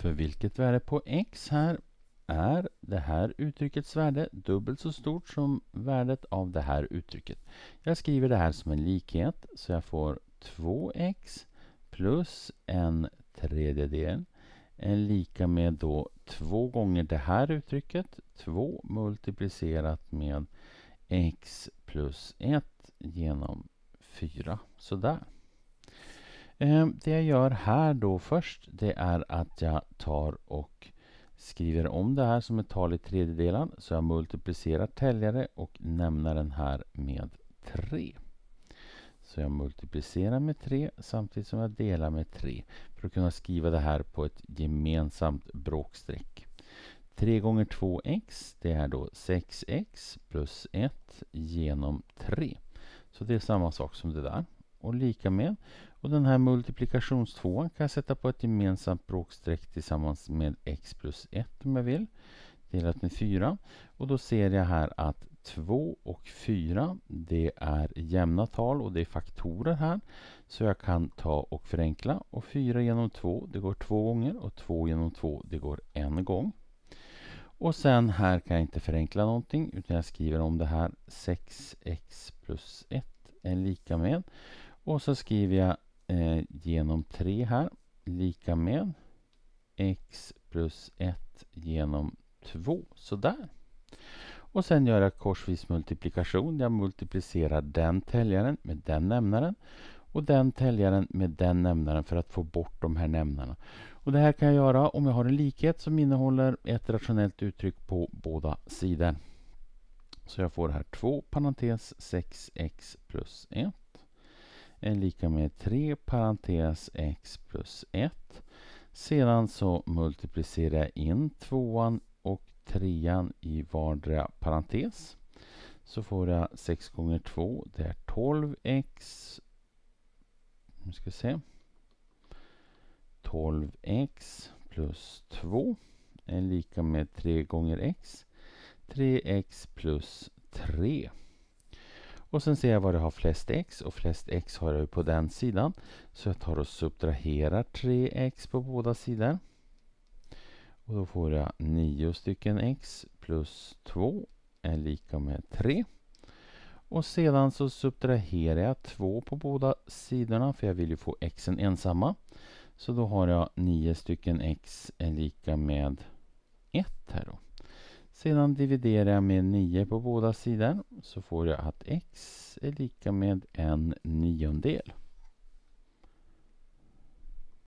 För vilket värde på x här är det här uttryckets värde dubbelt så stort som värdet av det här uttrycket. Jag skriver det här som en likhet så jag får 2x plus en tredjedel är eh, lika med då två gånger det här uttrycket. 2 multiplicerat med x plus 1 genom 4. Sådär. Ehm, det jag gör här då först, det är att jag tar och skriver om det här som ett tal i tredjedelar. Så jag multiplicerar täljare och nämner den här med 3. Så jag multiplicerar med 3 samtidigt som jag delar med 3 för att kunna skriva det här på ett gemensamt bråkstreck. 3 gånger 2x, det är då 6x plus 1 genom 3. Så det är samma sak som det där och lika med. Och den här multiplikationstvåan kan jag sätta på ett gemensamt bråkstreck tillsammans med x plus 1 om jag vill. Delat med 4. Och då ser jag här att 2 och 4 det är jämna tal och det är faktorer här. Så jag kan ta och förenkla. Och 4 genom 2 det går två gånger och 2 genom 2 det går en gång. Och sen här kan jag inte förenkla någonting utan jag skriver om det här 6x plus 1 är lika med och så skriver jag eh, genom 3 här, lika med x plus 1 genom 2. Sådär. Och sen gör jag korsvis multiplikation. Jag multiplicerar den täljaren med den nämnaren och den täljaren med den nämnaren för att få bort de här nämnarna. Och det här kan jag göra om jag har en likhet som innehåller ett rationellt uttryck på båda sidor. Så jag får här 2 parentes 6x plus 1 är lika med 3 parentes x plus 1. Sedan så multiplicerar jag in tvåan och trean i vardera parentes. Så får jag 6 gånger 2, det är 12x. Nu ska se. 12x plus 2 är lika med 3 gånger x. 3x plus 3. Och sen ser jag var det har flest x och flest x har jag på den sidan. Så jag tar och subtraherar 3x på båda sidor. Och då får jag 9 stycken x plus 2 är lika med 3. Och sedan så subtraherar jag 2 på båda sidorna för jag vill ju få xen ensamma. Så då har jag 9 stycken x är lika med 1 här sedan dividerar jag med 9 på båda sidor så får jag att x är lika med en niondel.